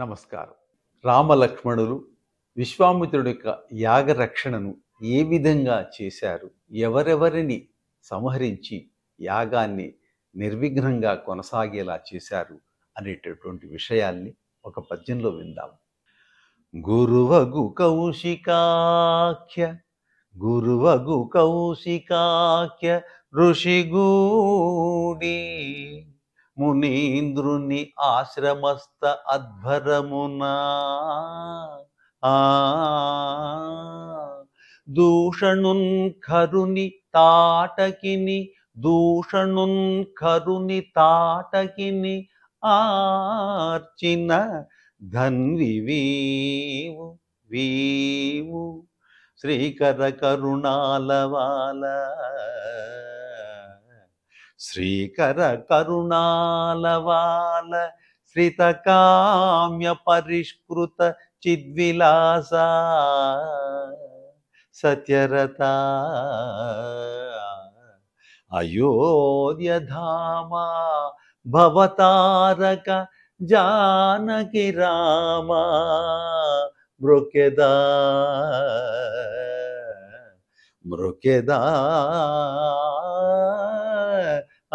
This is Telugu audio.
నమస్కారం రామలక్ష్మణులు విశ్వామిత్రుడి యొక్క యాగరక్షణను ఏ విధంగా చేశారు ఎవరెవరిని సంహరించి యాగాన్ని నిర్విఘ్నంగా కొనసాగేలా చేశారు అనేటటువంటి విషయాల్ని ఒక పద్యంలో విందాం గురువగు కౌశికాఖ్య గురువగు కౌశికాఖ్య ఋషిగూడి మునీంద్రుని ఆశ్రమస్థ అధ్వరమునా దూషణున్ ఖరుని తాటకిని దూషణున్ ఖరుని తాటకిని ఆర్చిన ధన్వి వీవు శ్రీకర కరుణాలవాల శ్రీకర కరుణాలవాల శ్రితకామ్య పరిష్కృత చిద్విలాస సత్యరత అయోధ్యధామా భవతారక జానకి రామ మృకెదా మృకెదా